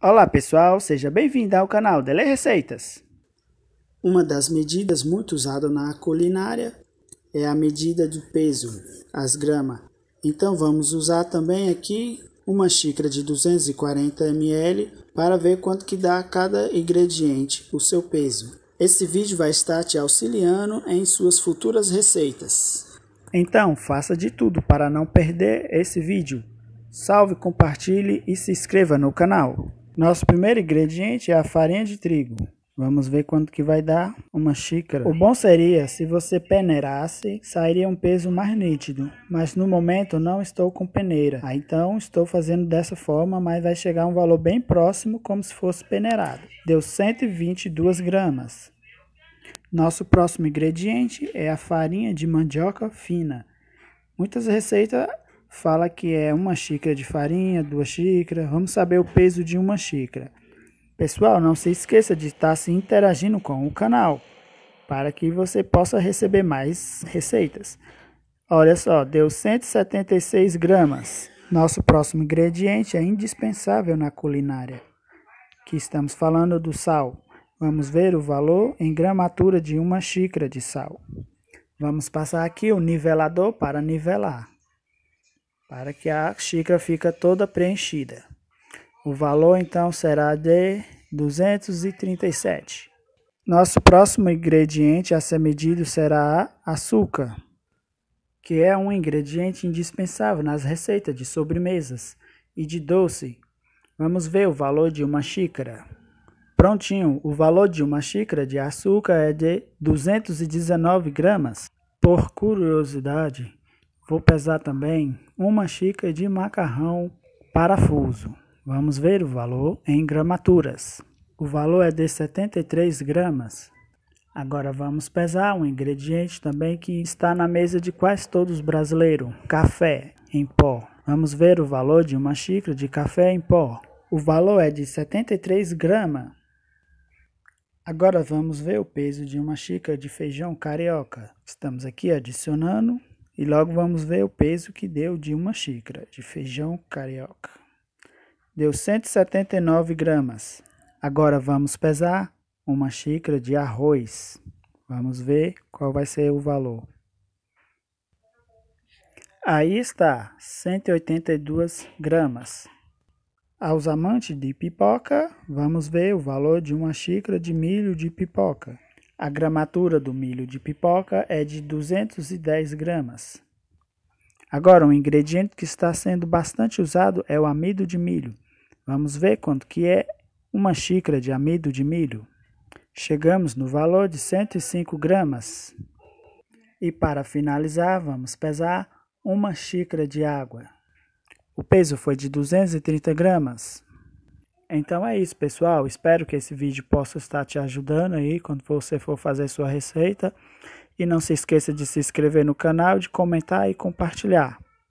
Olá pessoal, seja bem-vindo ao canal Dele Receitas. Uma das medidas muito usada na culinária é a medida de peso, as gramas. Então vamos usar também aqui uma xícara de 240 ml para ver quanto que dá cada ingrediente, o seu peso. Esse vídeo vai estar te auxiliando em suas futuras receitas. Então faça de tudo para não perder esse vídeo. Salve, compartilhe e se inscreva no canal. Nosso primeiro ingrediente é a farinha de trigo. Vamos ver quanto que vai dar uma xícara. O bom seria se você peneirasse, sairia um peso mais nítido, mas no momento não estou com peneira. Ah, então estou fazendo dessa forma, mas vai chegar um valor bem próximo como se fosse peneirado. Deu 122 gramas. Nosso próximo ingrediente é a farinha de mandioca fina. Muitas receitas fala que é uma xícara de farinha, duas xícaras. Vamos saber o peso de uma xícara. Pessoal, não se esqueça de estar se interagindo com o canal para que você possa receber mais receitas. Olha só, deu 176 gramas. Nosso próximo ingrediente é indispensável na culinária, que estamos falando do sal. Vamos ver o valor em gramatura de uma xícara de sal. Vamos passar aqui o nivelador para nivelar para que a xícara fica toda preenchida. O valor então será de 237. Nosso próximo ingrediente a ser medido será açúcar, que é um ingrediente indispensável nas receitas de sobremesas e de doce. Vamos ver o valor de uma xícara. Prontinho, o valor de uma xícara de açúcar é de 219 gramas. Por curiosidade, Vou pesar também uma xícara de macarrão parafuso. Vamos ver o valor em gramaturas. O valor é de 73 gramas. Agora vamos pesar um ingrediente também que está na mesa de quase todos brasileiros: café em pó. Vamos ver o valor de uma xícara de café em pó. O valor é de 73 gramas. Agora vamos ver o peso de uma xícara de feijão carioca. Estamos aqui adicionando e logo vamos ver o peso que deu de uma xícara de feijão carioca. Deu 179 gramas. Agora vamos pesar uma xícara de arroz. Vamos ver qual vai ser o valor. Aí está, 182 gramas. Aos amantes de pipoca, vamos ver o valor de uma xícara de milho de pipoca. A gramatura do milho de pipoca é de 210 gramas. Agora, um ingrediente que está sendo bastante usado é o amido de milho. Vamos ver quanto que é uma xícara de amido de milho. Chegamos no valor de 105 gramas. E para finalizar, vamos pesar uma xícara de água. O peso foi de 230 gramas. Então é isso, pessoal. Espero que esse vídeo possa estar te ajudando aí quando você for fazer sua receita. E não se esqueça de se inscrever no canal, de comentar e compartilhar.